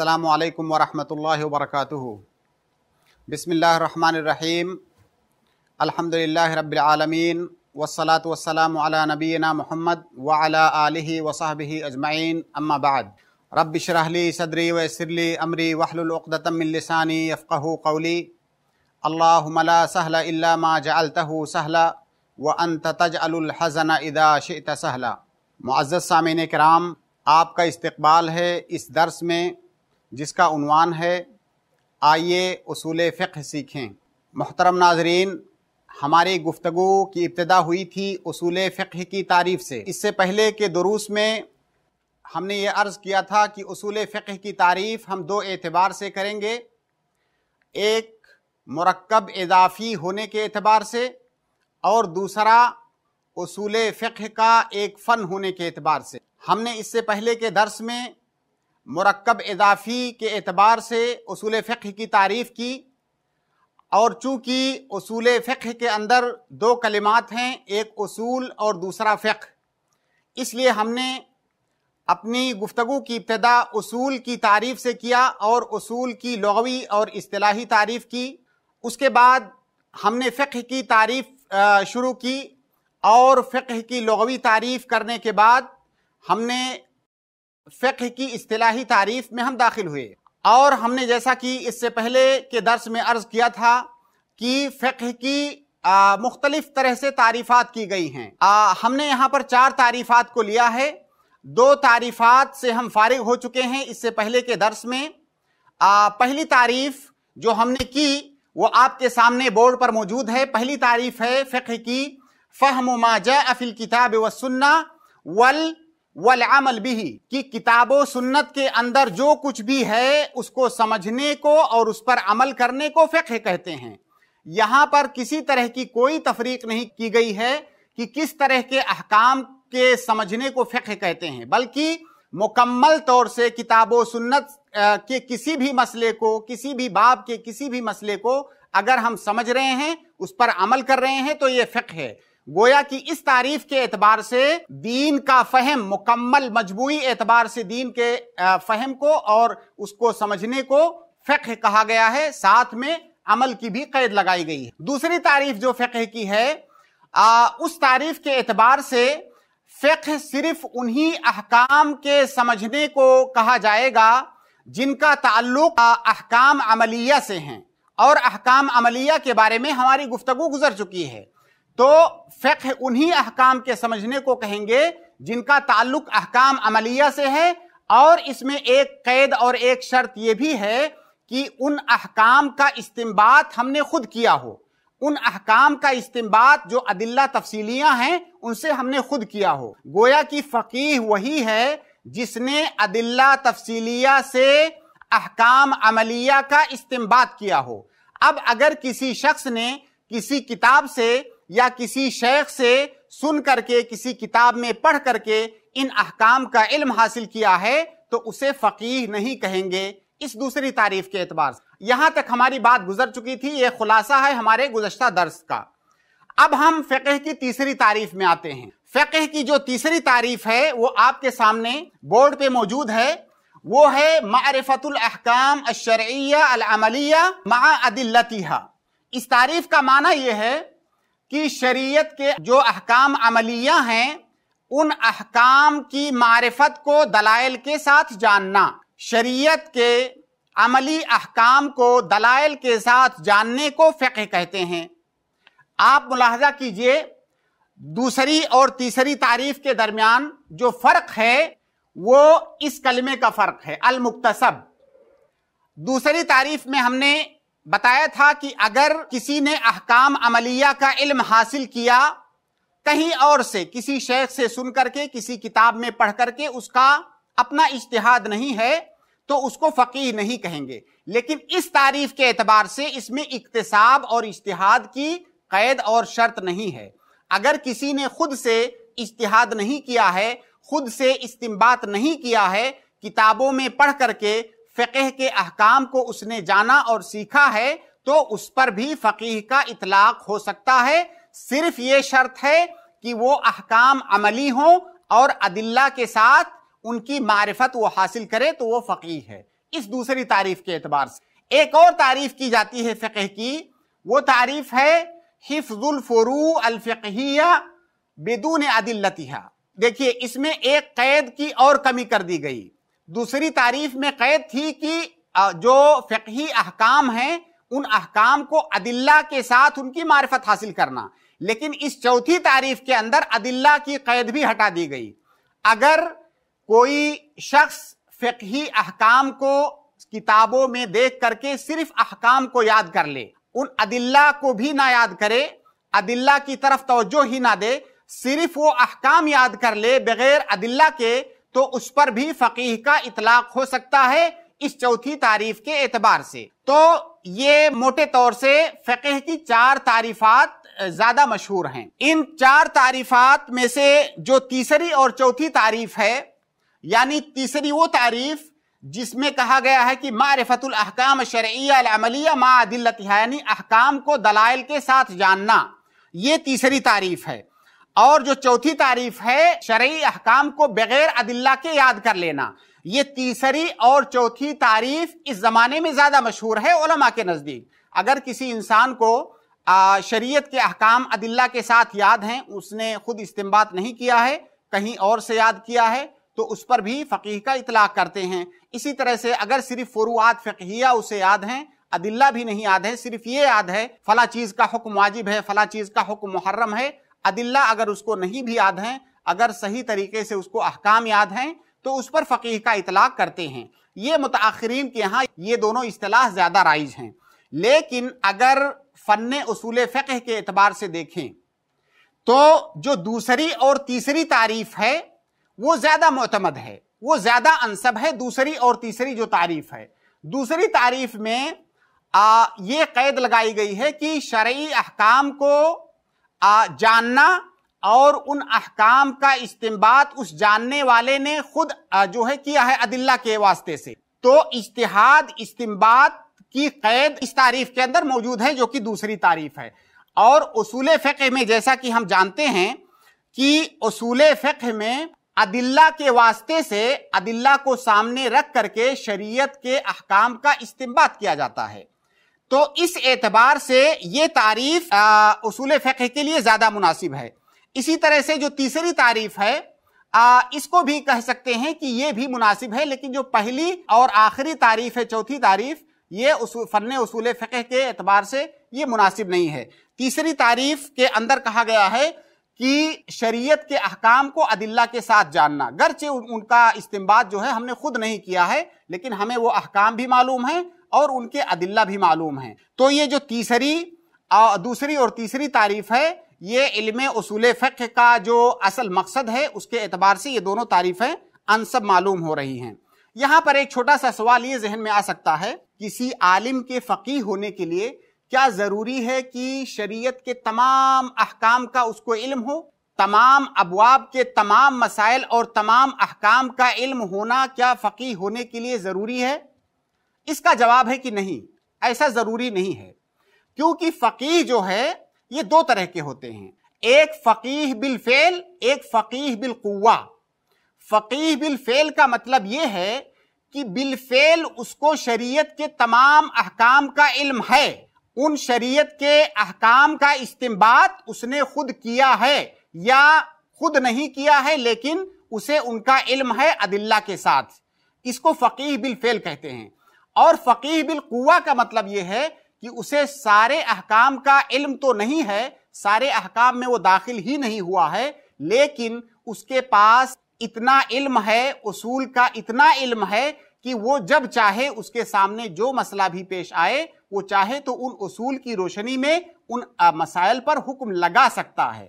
अल्लाम वरहमल वर्क बसमीम अलहमदिल्ला रबालमीन वसलात वसलाम नबीना मोहम्मद वाला आलि वसाहब अजमाइन अम्माबाद रबशरहली सदरी वसरली अमरी वहलुलतमिलसानी यफ़क़ कौली अल्लामला सहला इल्लामा जलतह सहला व अनत तजअलहज़न इदा शित सहला मुआज़ सामिन कराम आपका इस्तबाल है इस दर्स में जिसका उनवान है आइए उसूल फ़िक्र सीखें मोहतरम नाजरीन हमारी गुफ्तगु की इब्तदा हुई थी उसूल फ़िक्र की तारीफ़ से इससे पहले के दुरूस में हमने ये अर्ज़ किया था कि उसूल फ़िक्र की तारीफ़ हम दो एतबार से करेंगे एक मरकब इजाफ़ी होने के एतबार से और दूसरा उसूल फ़िक्र का एक फ़न होने के एतबार से हमने इससे पहले के दर्स में मरकब इजाफ़ी के एतबार से असूल फ़िक्र की तारीफ़ की और चूँकि असूल फ़िक्र के अंदर दो कलिमात हैं एक असूल और दूसरा फ़िक्र इसलिए हमने अपनी गुफ्तु की इब्तदा असूल की तारीफ़ से किया और असूल की लगवी और असलाही तारीफ़ की उसके बाद हमने फ़िक्र की तारीफ़ शुरू की और फ़िक्र की लगवी तारीफ़ करने के बाद हमने फ़िक्र की अतलाही तारीफ में हम दाखिल हुए और हमने जैसा कि इससे पहले के दर्स में अर्ज़ किया था कि फ़िक्र की मुख्तलिफ तरह से तारीफात की गई हैं हमने यहाँ पर चार तारीफात को लिया है दो तारीफात से हम फारिग हो चुके हैं इससे पहले के दर्स में आ, पहली तारीफ जो हमने की वो आपके सामने बोर्ड पर मौजूद है पहली तारीफ है फ़िक्र की फ़हम माजा अफिल किताब व सुन्ना वल वल अमल भी कि किताबो सुन्नत के अंदर जो कुछ भी है उसको समझने को और उस पर अमल करने को फ़िक्र कहते हैं यहाँ पर किसी तरह की कोई तफरीक नहीं की गई है कि किस तरह के अहकाम के समझने को फ़िक्र कहते हैं बल्कि मुकम्मल तौर से किताबो सुन्नत के किसी भी मसले को किसी भी बाब के किसी भी मसले को अगर हम समझ रहे हैं उस पर अमल कर रहे हैं तो ये फ़िक्र है गोया की इस तारीफ के एतबार से दीन का फहम मुकम्मल मजमू एतबार से दीन के फहम को और उसको समझने को फ़िक्र कहा गया है साथ में अमल की भी कैद लगाई गई है दूसरी तारीफ जो फ़िक्र की है आ, उस तारीफ के एतबार से फ़िक्र सिर्फ उन्हीं अहकाम के समझने को कहा जाएगा जिनका ताल्लुक अहकाम अमलिया से हैं और अहकाम अमलिया के बारे में हमारी गुफ्तगु गुजर चुकी है तो फेक उन्हीं अहकाम के समझने को कहेंगे जिनका ताल्लुक अहकाम अमलिया से है और इसमें एक कैद और एक शर्त यह भी है कि उन अहकाम का इस्तेमाल हमने खुद किया हो उन अहकाम का इस्तेमाल जो अदिल्ला तफसीलियां हैं उनसे हमने खुद किया हो गोया की फ़कीह वही है जिसने अदिल्ला तफसीलिया से अहकाम अमलिया का इस्तेमाल किया हो अब अगर किसी शख्स ने किसी किताब से या किसी शेख से सुन करके किसी किताब में पढ़ करके इन अहकाम का इल्म हासिल किया है तो उसे फ़कीह नहीं कहेंगे इस दूसरी तारीफ के एतबार से यहाँ तक हमारी बात गुजर चुकी थी ये खुलासा है हमारे गुजशत दर्स का अब हम फ़िकह की तीसरी तारीफ में आते हैं फकह की जो तीसरी तारीफ है वो आपके सामने बोर्ड पे मौजूद है वो है मारफतुलहकाम शर्या अलमलिया मा अदिल्लतिहा इस तारीफ का माना यह है कि शरीयत के जो अहकाम अमलिया हैं उन अहकाम की मारफत को दलाइल के साथ जानना शरीयत के अमली अहकाम को दलाइल के साथ जानने को फ़िक कहते हैं आप मुलाजा कीजिए दूसरी और तीसरी तारीफ के दरमियान जो फ़र्क है वो इस कलमे का फ़र्क है अलमुक्तसब दूसरी तारीफ में हमने बताया था कि अगर किसी ने अहकाम अमलिया का इल्म हासिल किया कहीं और से किसी शेख से सुन करके किसी किताब में पढ़ करके उसका अपना इश्तिहाद नहीं है तो उसको फ़कीह नहीं कहेंगे लेकिन इस तारीफ के एतबार से इसमें इकतसाब और इश्तिहाद की कैद और शर्त नहीं है अगर किसी ने खुद से इश्तिहाद नहीं किया है खुद से इस्तिम्बात नहीं किया है किताबों में पढ़ करके फ़िक़ह के अहकाम को उसने जाना और सीखा है तो उस पर भी फ़कीह का इतलाक हो सकता है सिर्फ ये शर्त है कि वो अहकाम अमली हों और अदिल्ला के साथ उनकी मारफत वो हासिल करे तो वो फ़कीह है इस दूसरी तारीफ के एतबार से एक और तारीफ की जाती है फ़िक़ह की वो तारीफ है हिफ्जुलफ़रू अलफ़िया बेदून अदिल्लतिहा देखिए इसमें एक कैद की और कमी कर दी गई दूसरी तारीफ में कैद थी कि जो फकही अहकाम हैं उन अहकाम को अदिल्ला के साथ उनकी मार्फत हासिल करना लेकिन इस चौथी तारीफ के अंदर अदिल्ला की कैद भी हटा दी गई अगर कोई शख्स फकही अहकाम को किताबों में देख करके सिर्फ अहकाम को याद कर ले उन अदिल्ला को भी ना याद करे अदिल्ला की तरफ तोज्जो ही ना दे सिर्फ वो अहकाम याद कर ले बगैर अदिल्ला के तो उस पर भी फकीह का इतलाक हो सकता है इस चौथी तारीफ के एतबार से तो ये मोटे तौर से फ़कीह की चार तारीफात ज्यादा मशहूर हैं इन चार तारीफात में से जो तीसरी और चौथी तारीफ है यानी तीसरी वो तारीफ जिसमें कहा गया है कि मारफतुल अहकाम शर्मलिया मा अदिलत यानी अहकाम को दलाइल के साथ जानना ये तीसरी तारीफ है और जो चौथी तारीफ है शरई अहकाम को बगैर अदिल्ला के याद कर लेना ये तीसरी और चौथी तारीफ इस जमाने में ज्यादा मशहूर है ओलमा के नजदीक अगर किसी इंसान को शरीयत के अहकाम अदिल्ला के साथ याद हैं उसने खुद इस्तेमाल नहीं किया है कहीं और से याद किया है तो उस पर भी फ़कीह का इतलाक़ करते हैं इसी तरह से अगर सिर्फ फ़रूआत फ़िया उसे याद हैं अदिल्ला भी नहीं याद है सिर्फ ये याद है फला चीज़ का हुक्म वाजिब है फला चीज़ का हुक्म मुहर्रम है अदिल्ला अगर उसको नहीं भी याद हैं अगर सही तरीके से उसको अहकाम याद हैं तो उस पर फ़कीह का इतलाक़ करते हैं ये मुताखरीन के यहाँ ये दोनों अतलाह ज़्यादा राइज हैं लेकिन अगर फ़न असूल फ़िक के अतबार से देखें तो जो दूसरी और तीसरी तारीफ है वो ज़्यादा मतमद है वो ज़्यादा अनसब है दूसरी और तीसरी जो तारीफ है दूसरी तारीफ में आ, ये कैद लगाई गई है कि शर्य अहकाम को आ, जानना और उन अहकाम का इस्तेमाल उस जानने वाले ने खुद जो है किया है अदिल्ला के वास्ते से तो इश्तिहाद इस्तेमाल की कैद इस तारीफ के अंदर मौजूद है जो कि दूसरी तारीफ है और उसूल फ़िक में जैसा कि हम जानते हैं कि उसूल फ़िक में अदिल्ला के वास्ते से अदिल्ला को सामने रख करके शरीयत के अहकाम का इस्तेमाल किया जाता है तो इस एतबार से ये तारीफ उसूल फ़िक के लिए ज़्यादा मुनासिब है इसी तरह से जो तीसरी तारीफ है आ, इसको भी कह सकते हैं कि ये भी मुनासिब है लेकिन जो पहली और आखिरी तारीफ है चौथी तारीफ ये फ़न उसूल फ़िक के एतबार से ये मुनासिब नहीं है तीसरी तारीफ के अंदर कहा गया है कि शरीयत के अहकाम को अदिल्ला के साथ जानना गरचे उनका इस्तेमाल जो है हमने खुद नहीं किया है लेकिन हमें वो अहकाम भी मालूम है और उनके अदिल्ला भी मालूम हैं तो ये जो तीसरी दूसरी और तीसरी तारीफ है ये इल्म असूल फ़िक का जो असल मकसद है उसके एतबार से ये दोनों तारीफ़ें अनसब मालूम हो रही हैं यहाँ पर एक छोटा सा सवाल ये जहन में आ सकता है किसी आलिम के फ़कीह होने के लिए क्या ज़रूरी है कि शरीयत के तमाम अहकाम का उसको इल्म हो तमाम अबवाब के तमाम मसाइल और तमाम अहकाम का इल्म होना क्या फ़कीह होने के लिए ज़रूरी है इसका जवाब है कि नहीं ऐसा जरूरी नहीं है क्योंकि फकीह जो है ये दो तरह के होते हैं एक फकीह बिल फेल एक फकीह बिल कुआ फकीह बिल फेल का मतलब ये है कि बिल फेल उसको शरीयत के तमाम अहकाम का इल्म है उन शरीयत के अहकाम का इस्तेमाल उसने खुद किया है या खुद नहीं किया है लेकिन उसे उनका इल्म है अदिल्ला के साथ इसको फकीह बिल फेल कहते हैं और फ़कीह बिलकुआ का मतलब यह है कि उसे सारे अहकाम का इल्म तो नहीं है सारे अहकाम में वो दाखिल ही नहीं हुआ है लेकिन उसके पास इतना इल्म है उसूल का इतना इल्म है कि वो जब चाहे उसके सामने जो मसला भी पेश आए वो चाहे तो उन उसूल की रोशनी में उन मसाइल पर हुक्म लगा सकता है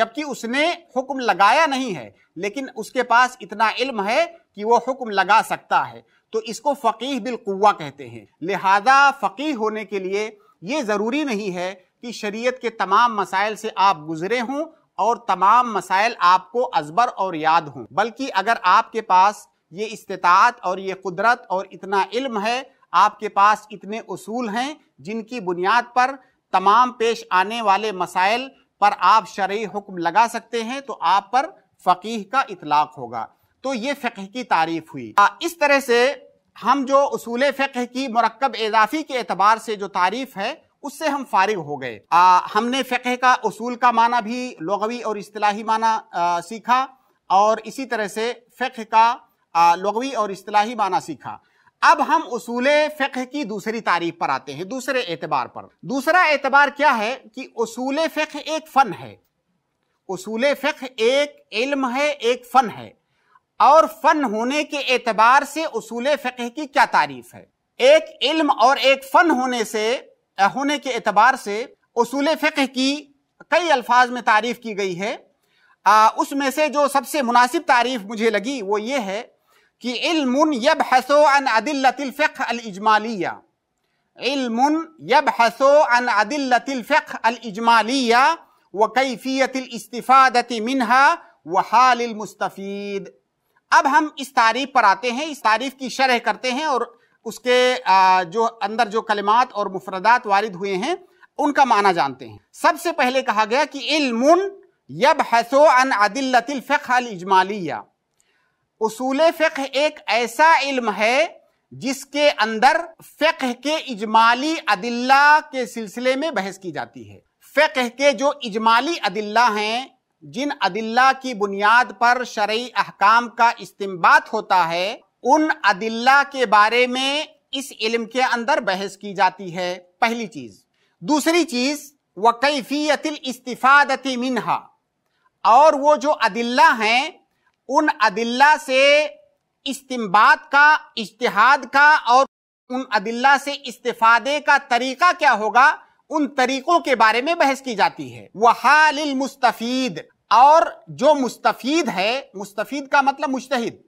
जबकि उसने हुक्म लगाया नहीं है लेकिन उसके पास इतना इल्म है कि वो हुक्म लगा सकता है तो इसको फ़कीह बिलकुआ कहते हैं लिहाजा फ़कीह होने के लिए ये ज़रूरी नहीं है कि शरीयत के तमाम मसाइल से आप गुजरे हों और तमाम मसाइल आपको अजबर और याद हों बल्कि अगर आपके पास ये इस्तात और ये कुदरत और इतना इल्म है आपके पास इतने असूल हैं जिनकी बुनियाद पर तमाम पेश आने वाले मसाइल पर आप शर्य हुक्म लगा सकते हैं तो आप पर फ़कीह का इतलाक़ होगा तो ये फ़िक की तारीफ हुई आ, इस तरह से हम जो असूल फ़िक की मरकब इजाफी के अतबार से जो तारीफ है उससे हम फारिग हो गए आ, हमने फ़िक का असूल का माना भी लगवी और असलाही माना आ, सीखा और इसी तरह से फ़िक का लगवी और असलाही माना सीखा अब हम असूल फ़िक की दूसरी तारीफ पर आते हैं दूसरे एतबार पर दूसरा एतबार क्या है कि असूल फ़िक एक फ़न है असूल फ़िक एक इल्म है एक फ़न है और फन होने के एतबार से उसूल फ़िक की क्या तारीफ है एक इल्म और एक फन होने से होने के एतबार से उसूल फ़िक की कई अल्फाज में तारीफ की गई है उसमें से जो सबसे मुनासिब तारीफ मुझे लगी वो ये है कि इल्म यब हसो अन अदिल्लतिलफ़िक अलइजमालिया इल्म यब हसो अन अदिल्लतिलफ़िक अलइजमालिया व कैफ़ियत इस्तिफ़ादत मिनहा व हाल मुस्तफ़ीद अब हम इस तारीफ पर आते हैं इस तारीफ की शरह करते हैं और उसके जो अंदर जो कलिमात और मुफरदात वारिद हुए हैं उनका माना जानते हैं सबसे पहले कहा गया कि इल्मुन यब हसो अन अदिल्लतिल अल इजमालिया उसूल फ़िक्ह एक ऐसा इल्म है जिसके अंदर फ़िक्ह के इजमाली अदिल्ला के सिलसिले में बहस की जाती है फ़िक्ह के जो इजमाली अदिल्ला हैं जिन अदिल्ला की बुनियाद पर शर्य अहकाम का इस्तेमाल होता है उन अदिल्ला के बारे में इस इल्म के अंदर बहस की जाती है पहली चीज दूसरी चीज व कैफियत इस्तीफादती मिनहा और वो जो अदिल्ला हैं उन अदिल्ला से इस्तेमाल का इश्तहाद का और उन अदिल्ला से इस्तीफादे का तरीका क्या होगा उन तरीकों के बारे में बहस की जाती है वह मुस्तफीद और जो मुस्तफीद है मुस्तफीद का मतलब मुश्तहिद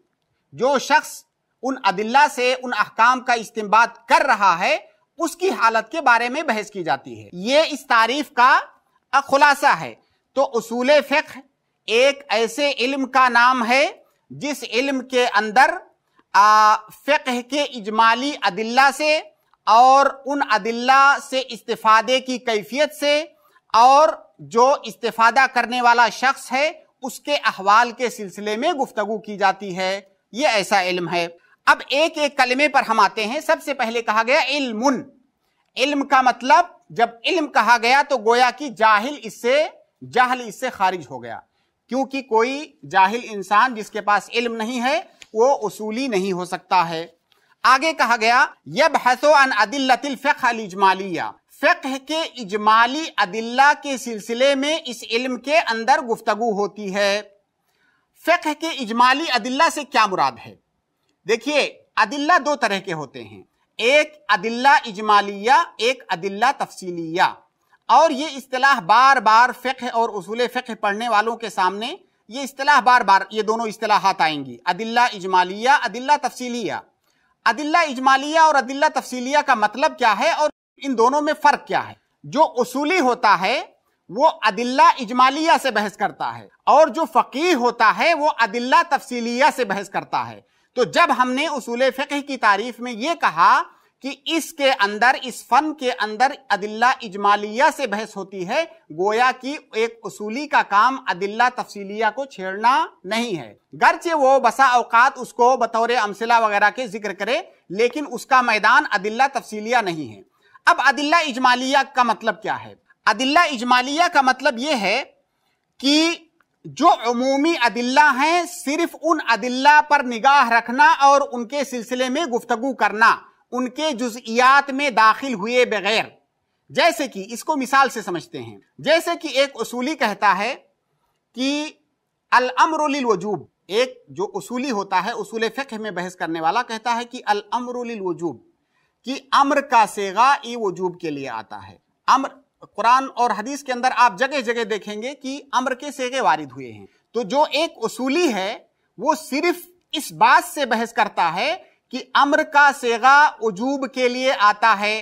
जो शख्स उन अदिल्ला से उन अहकाम का इस्तेमाल कर रहा है उसकी हालत के बारे में बहस की जाती है ये इस तारीफ का खुलासा है तो असूल फ़िक एक ऐसे इल्म का नाम है जिस इल्म के अंदर फ़िक के इजमाली अदिल्ला से और उन अदिल्ला से इस्तीफादे की कैफियत से और जो इस्तीफादा करने वाला शख्स है उसके अहवाल के सिलसिले में गुफ्तगु की जाती है ये ऐसा इल्म है अब एक एक कलमे पर हम आते हैं सबसे पहले कहा गया इल्मुन इल्म का मतलब जब इल्म कहा गया तो गोया कि जाहिल इससे जाहल इससे खारिज हो गया क्योंकि कोई जाहिल इंसान जिसके पास इल्म नहीं है वो उसूली नहीं हो सकता है आगे कहा गया यब हसो अन अदिल्लतिल फिक्ह अल इजमालिया फिक्ह के इजमाली अदिल्ला के सिलसिले में इस इल्म के अंदर गुफ्तगु होती है फिक्ह के इजमाली अदिल्ला से क्या मुराद है देखिए अदिल्ला दो तरह के होते हैं एक अदिल्ला इजमालिया एक अदिल्ला तफसीलिया और ये इस्तलाह बार बार फ़िक्ह और उसूल फ़िक्ह पढ़ने वालों के सामने ये इस्तलाह बार बार ये दोनों इस्तलाहत आएंगी अदिल्ला इजमालिया अदिल्ला तफसीलिया अदिल्ला इजमालिया और अदिल्ला तफसीलिया का मतलब क्या है और इन दोनों में फर्क क्या है जो उसूली होता है वो अदिल्ला इजमालिया से बहस करता है और जो फ़कीह होता है वो अदिल्ला तफसीलिया से बहस करता है तो जब हमने उसूल फिक्र की तारीफ में ये कहा कि इसके अंदर इस फन के अंदर अदिल्ला इजमालिया से बहस होती है गोया की एक उसूली का काम अदिल्ला तफसीलिया को छेड़ना नहीं है गर्चे वो बसा अवकात उसको बतौर अमसिला वगैरह के जिक्र करे लेकिन उसका मैदान अदिल्ला तफसीलिया नहीं है अब अदिल्ला इजमालिया का मतलब क्या है अदिल्ला इजमालिया का मतलब यह है कि जो अमूमी अदिल्ला हैं सिर्फ उन अदिल्ला पर निगाह रखना और उनके सिलसिले में गुफ्तगु करना उनके जुजियात में दाखिल हुए बगैर जैसे कि इसको मिसाल से समझते हैं जैसे कि एक उसूली कहता है कि अल अमरुल वजूब एक जो उसूली होता है उसूल फ़िक में बहस करने वाला कहता है कि अल अमरुल वजूब कि अम्र का सेगा ई वजूब के लिए आता है अम्र कुरान और हदीस के अंदर आप जगह जगह देखेंगे कि अम्र के सेगे वारिद हुए हैं तो जो एक उसूली है वो सिर्फ इस बात से बहस करता है कि अम्र का सेगा उजूब के लिए आता है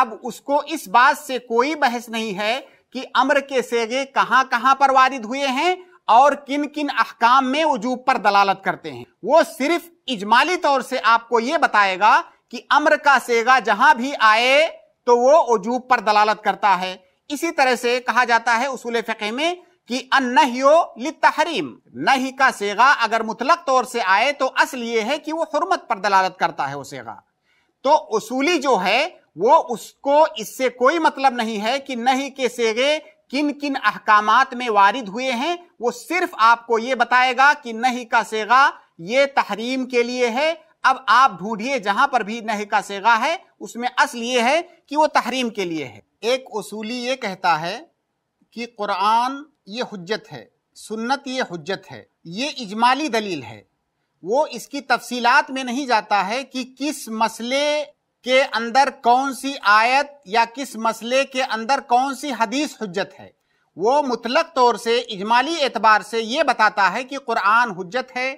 अब उसको इस बात से कोई बहस नहीं है कि अम्र के सेगे कहां कहां पर वारिद हुए हैं और किन किन अहकाम में वजूब पर दलालत करते हैं वो सिर्फ इजमाली तौर से आपको ये बताएगा कि अम्र का सेगा जहां भी आए तो वो वजूब पर दलालत करता है इसी तरह से कहा जाता है उसूल फ़िके में कि अन्नहियो लितहरीम नहीं का सेगा अगर मुतलक तौर से आए तो असल ये है कि वो हरमत पर दलालत करता है वो सेगा तो उसूली जो है वो उसको इससे कोई मतलब नहीं है कि नहीं के सेगे किन किन अहकाम में वारिद हुए हैं वो सिर्फ आपको ये बताएगा कि नहीं का सेगा ये तहरीम के लिए है अब आप ढूंढिए जहां पर भी नहीं का सेगा है उसमें असल ये है कि वो तहरीम के लिए है एक उसूली ये कहता है कि कुरान ये हजत है सुन्नत ये हजत है ये इजमाली दलील है वो इसकी तफसीलात में नहीं जाता है कि किस मसले के अंदर कौन सी आयत या किस मसले के अंदर कौन सी हदीस हजत है वो मुतलक तौर से इजमाली एतबार से ये बताता है कि कुरान हजत है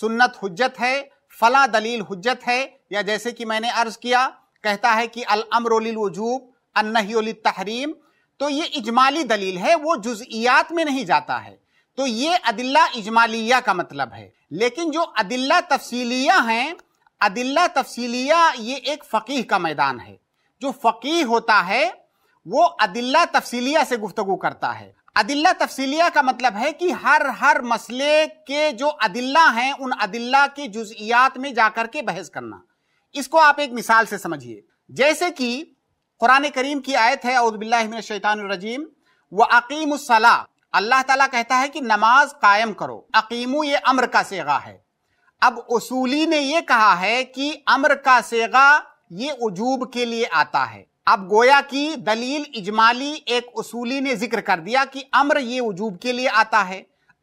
सुन्नत हजत है फला दलील हजत है या जैसे कि मैंने अर्ज किया कहता है कि अल वजूब अन्नहील तहरीम तो ये इजमाली दलील है वो जुजियात में नहीं जाता है तो ये अदिल्ला इजमालिया का मतलब है लेकिन जो अदिल्ला तफसीलिया हैं अदिल्ला तफसीलिया ये एक फ़कीह का मैदान है जो फ़कीह होता है वो अदिल्ला तफसीलिया से गुफ्तगु करता है अदिल्ला तफसीलिया का मतलब है कि हर हर मसले के जो अदिल्ला हैं उन अदिल्ला के जुजियात में जाकर के बहस करना इसको आप एक मिसाल से समझिए जैसे कि कुरान करीम की आयत है शैतानजीम व अकीम अल्लाह ताला कहता है कि नमाज कायम करो अकीम ये अम्र का सेगा है अब उसूली ने यह कहा है कि अम्र का सेगा ये उजूब के लिए आता है अब गोया की दलील इजमाली एक उसूली ने जिक्र कर दिया कि अम्र ये उजूब के लिए आता है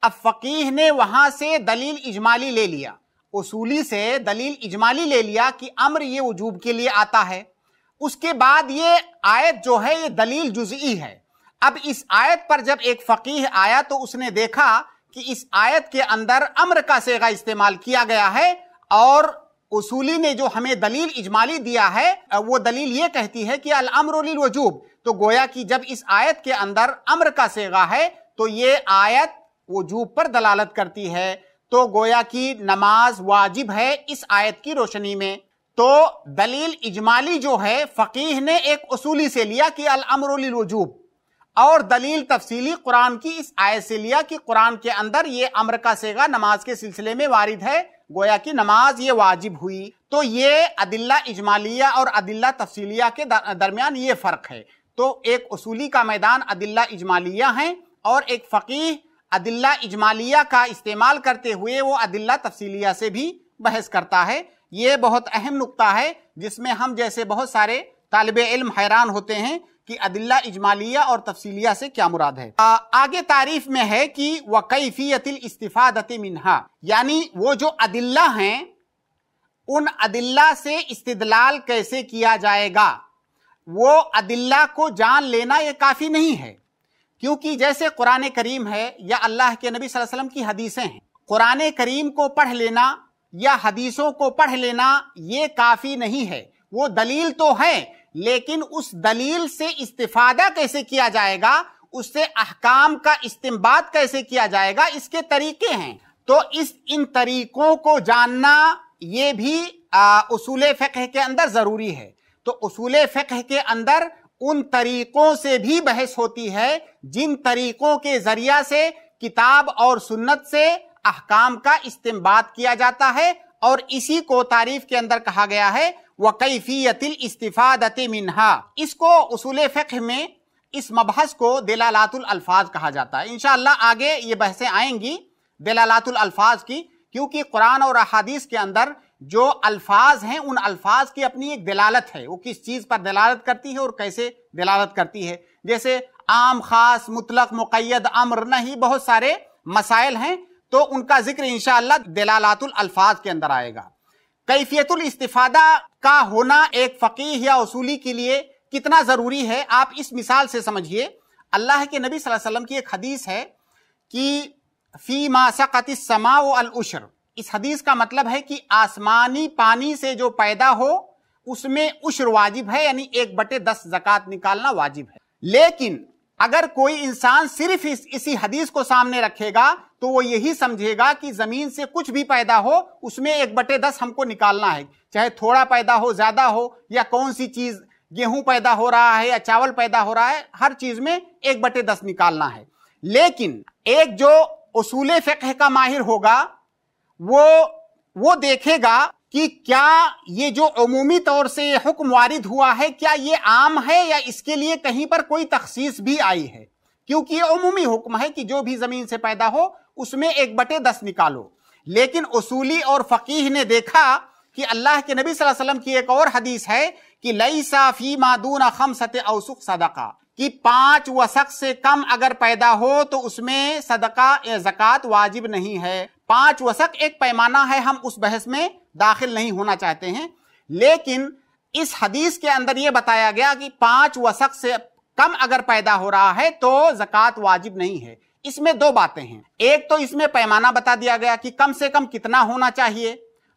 अब फ़कीह ने वहां से दलील इजमाली ले लिया उसूली से दलील इजमाली ले लिया कि अम्र ये उजूब के लिए आता है उसके बाद ये आयत जो है ये दलील जुजई है अब इस आयत पर जब एक फकीह आया तो उसने देखा कि इस आयत के अंदर अम्र का सेगा इस्तेमाल किया गया है और उसूली ने जो हमें दलील इजमाली दिया है वो दलील ये कहती है कि अल अमर वजूब तो गोया कि जब इस आयत के अंदर अम्र का सेगा है तो ये आयत वजूब पर दलालत करती है तो गोया कि नमाज वाजिब है इस आयत की रोशनी में तो दलील इजमाली जो है फकीह ने एक उसूली से लिया कि अल अमरुल वजूब और दलील तफसीली कुरान की इस आयत से लिया कि कुरान के अंदर ये अमर का सेगा नमाज के सिलसिले में वारिद है गोया कि नमाज ये वाजिब हुई तो ये अदिल्ला इजमालिया और अदिल्ला तफसीलिया के दरमियान ये फ़र्क है तो एक उसूली का मैदान अदिल्ला इजमालिया है और एक फ़कीह अदिल्ला इजमालिया का इस्तेमाल करते हुए वो अदिल्ला तफसीलिया से भी बहस करता है ये बहुत अहम नुकता है जिसमें हम जैसे बहुत सारे तालब इल्म हैरान होते हैं कि अदिल्ला इजमालिया और तफसीलिया से क्या मुराद है आ, आगे तारीफ में है कि वकैफियतिल इस्तिफादत मिनहा यानी वो जो अदिल्ला हैं उन अदिल्ला से इस्तलाल कैसे किया जाएगा वो अदिल्ला को जान लेना ये काफ़ी नहीं है क्योंकि जैसे कुरान करीम है या अल्लाह के नबी वसल्लम की हदीसें हैं कुरान करीम को पढ़ लेना या हदीसों को पढ़ लेना ये काफी नहीं है वो दलील तो है लेकिन उस दलील से इस्तेफादा कैसे किया जाएगा उससे अहकाम का इस्तेमाल कैसे किया जाएगा इसके तरीके हैं तो इस इन तरीकों को जानना ये भी आ, उसूल फ़िक्र के अंदर ज़रूरी है तो उसूल फ़िक्र के अंदर उन तरीकों से भी बहस होती है जिन तरीकों के ज़रिया से किताब और सुन्नत से अहकाम का इस्तेमाल किया जाता है और इसी को तारीफ के अंदर कहा गया है वह वकैफियतिल इस्तिफादत मिनहा इसको उसूल फ़िक्ह में इस मबहस को दिलालातुल अल्फाज कहा जाता है इनशाला आगे ये बहसें आएंगी दिलालातुल अल्फाज की क्योंकि कुरान और अहादीस के अंदर जो अल्फाज हैं उन अल्फाज की अपनी एक दलालत है वो किस चीज़ पर दलालत करती है और कैसे दलालत करती है जैसे आम खास मुतलक मुकैद अम्र नहीं बहुत सारे मसाइल हैं तो उनका जिक्र इंशाला दलालातुल अल्फाज के अंदर आएगा कैफियतुल इस्तिफादा का होना एक फ़कीह या उसूली के लिए कितना ज़रूरी है आप इस मिसाल से समझिए अल्लाह के नबी वसल्लम की एक हदीस है कि फ़ी मासकत समा उशर इस हदीस का मतलब है कि आसमानी पानी से जो पैदा हो उसमें उशर वाजिब है यानी एक बटे दस जक़ात निकालना वाजिब है लेकिन अगर कोई इंसान सिर्फ इस इसी हदीस को सामने रखेगा तो वो यही समझेगा कि जमीन से कुछ भी पैदा हो उसमें एक बटे दस हमको निकालना है चाहे थोड़ा पैदा हो ज्यादा हो या कौन सी चीज गेहूं पैदा हो रहा है या चावल पैदा हो रहा है हर चीज में एक बटे दस निकालना है लेकिन एक जो उसूल फ़िक्ह का माहिर होगा वो वो देखेगा कि क्या ये जो अमूमी तौर से ये हुक्म वारिद हुआ है क्या ये आम है या इसके लिए कहीं पर कोई तख्सीस भी आई है क्योंकि ये अमूमी हुक्म है कि जो भी जमीन से पैदा हो उसमें एक बटे दस निकालो लेकिन उसूली और फ़कीह ने देखा कि अल्लाह के नबी सल्लल्लाहु अलैहि वसल्लम की एक और हदीस है कि लई साफ़ी मादून अखम सत औसुख सदका कि पांच वसक से कम अगर पैदा हो तो उसमें सदका जक़ात वाजिब नहीं है पांच वसक एक पैमाना है हम उस बहस में दाखिल नहीं होना चाहते हैं लेकिन इस हदीस के अंदर यह बताया गया कि पांच वसक से कम अगर पैदा हो रहा है तो जक़ात वाजिब नहीं है इसमें दो बातें हैं एक तो इसमें पैमाना बता दिया गया कि कम से कम कितना होना चाहिए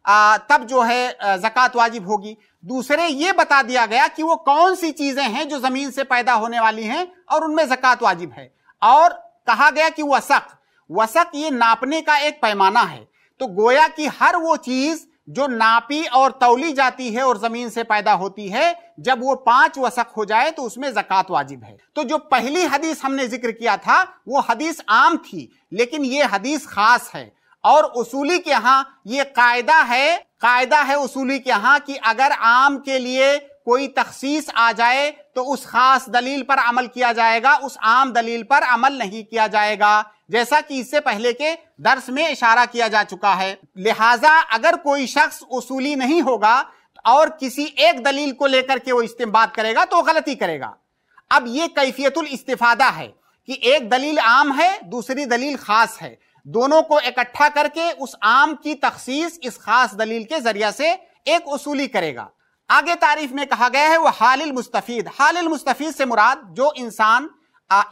आ, तब जो है जक़ात वाजिब होगी दूसरे ये बता दिया गया कि वो कौन सी चीज़ें हैं जो ज़मीन से पैदा होने वाली हैं और उनमें ज़क़़त वाजिब है और कहा गया कि वसक वसक ये नापने का एक पैमाना है तो गोया कि हर वो चीज़ जो नापी और तौली जाती है और जमीन से पैदा होती है जब वो पांच वसक हो जाए तो उसमें जक़ात वाजिब है तो जो पहली हदीस हमने जिक्र किया था वो हदीस आम थी लेकिन ये हदीस खास है और उसूली के यहाँ ये कायदा है कायदा है उसूली के यहाँ कि अगर आम के लिए कोई तखसीस आ जाए तो उस खास दलील पर अमल किया जाएगा उस आम दलील पर अमल नहीं किया जाएगा जैसा कि इससे पहले के दर्श में इशारा किया जा चुका है लिहाजा अगर कोई शख्स उसूली नहीं होगा और किसी एक दलील को लेकर के वो इस्तेमाल करेगा तो गलती करेगा अब ये कैफियतुल इस्तिफादा है कि एक दलील आम है दूसरी दलील खास है दोनों को इकट्ठा करके उस आम की तख्सीस इस खास दलील के जरिया से एक उसूली करेगा आगे तारीफ में कहा गया है वह हालिल मुस्तफ़ीद हालिल मुस्तफ़ीद से मुराद जो इंसान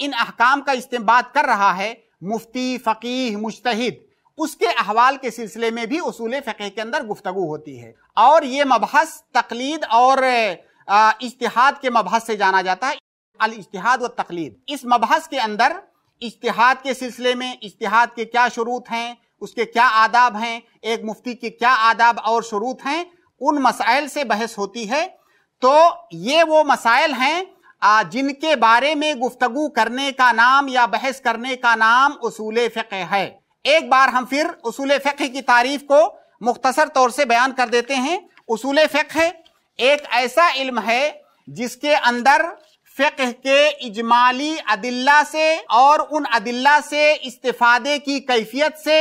इन अहकाम का इस्तेमाल कर रहा है मुफ्ती फ़कीह मुश्तहिद उसके अहवाल के सिलसिले में भी उसूल फ़क़े के अंदर गुफ्तु होती है और ये मबहस तकलीद और इश्तहाद के मबहस से जाना जाता है अल इश्तहाद व तकलीद इस मबहस के अंदर इश्तहाद के सिलसिले में इश्तहाद के क्या शरूत हैं उसके क्या आदाब हैं एक मुफ्ती के क्या आदाब और शरूत हैं उन मसाइल से बहस होती है तो ये वो मसाइल हैं जिनके बारे में गुफ्तगु करने का नाम या बहस करने का नाम उसूल फ़िक है एक बार हम फिर उसूल फ़िक की तारीफ को मुख्तसर तौर से बयान कर देते हैं उसूल फ़िक है एक ऐसा इल्म है जिसके अंदर फ़िक के इजमाली अदिल्ला से और उन अदिल्ला से इस्तेफादे की कैफियत से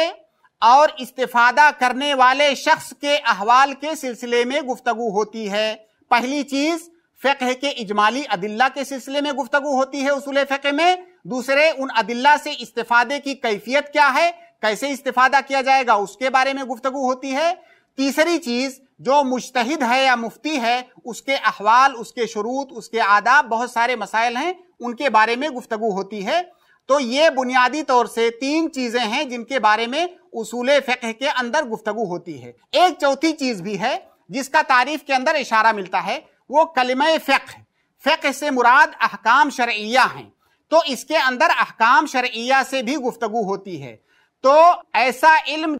और इस्तेफादा करने वाले शख्स के अहवाल के सिलसिले में गुफ्तगु होती है पहली चीज़ फ़िक्र के इजमाली अदिल्ला के सिलसिले में गुफ्तु होती है उसूल फ़िक्र में दूसरे उन अदिल्ला से इस्तेफादे की कैफियत क्या है कैसे इस्तेफादा किया जाएगा उसके बारे में गुफ्तगु होती है तीसरी चीज़ जो मुश्तिद है या मुफ्ती है उसके अहवाल उसके शरूत उसके आदाब बहुत सारे मसाइल हैं उनके बारे में गुफ्तु होती है तो ये बुनियादी तौर से तीन चीज़ें हैं जिनके बारे में उसूल फ़िक्र के अंदर गुफ्तगु होती है एक चौथी चीज़ भी है जिसका तारीफ के अंदर इशारा मिलता है वो कलम फ़िक फ़िक से मुराद अहकाम शर्या हैं तो इसके अंदर अहकाम शर्या से भी गुफ्तु होती है तो ऐसा इल्म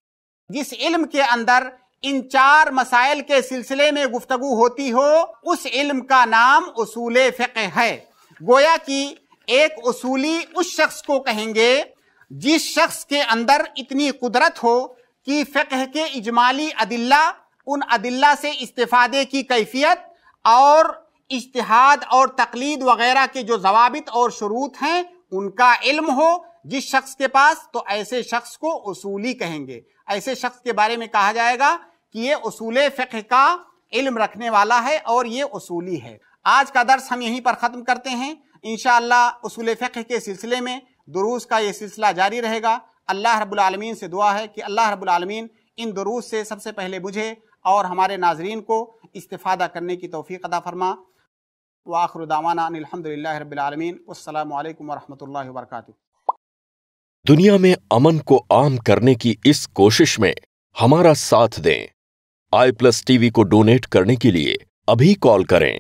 जिस इल्म के अंदर इन चार मसाइल के सिलसिले में गुफ्तु होती हो उस इल्म का नाम असूल फ़िक है गोया कि एक असूली उस शख्स को कहेंगे जिस शख्स के अंदर इतनी कुदरत हो कि फ़िक के इजमाली अदिल्ला उन अदिल्ला से इस्तेफादे की कैफियत और इश्तहाद और तकलीद वगैरह के जो जवाबित और शरूत हैं उनका इल्म हो जिस शख्स के पास तो ऐसे शख्स को उसूली कहेंगे ऐसे शख्स के बारे में कहा जाएगा कि ये उसूल फ़िक का इल्म रखने वाला है और ये उसूली है आज का दर्स हम यहीं पर ख़त्म करते हैं इन उसूल फ़िक के सिलसिले में दुरूस का ये सिलसिला जारी रहेगा अल्लाह रबालमीन से दुआ है कि अल्लाह रबालमीन इन दुरूस से सबसे पहले मुझे और हमारे नाजरीन को इस्तेफादा करने की तोफ़ी अदा फरमा वाखर दावाना अलहमदिल्ला रबालमीन अल्लाम वरहमल वर्क दुनिया में अमन को आम करने की इस कोशिश में हमारा साथ दें आई प्लस टीवी को डोनेट करने के लिए अभी कॉल करें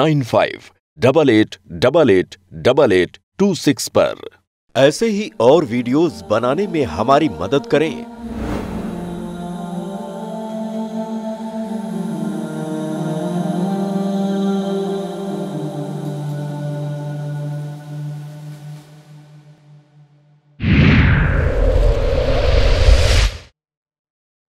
nine five double eight double eight double eight two six पर ऐसे ही और वीडियोस बनाने में हमारी मदद करें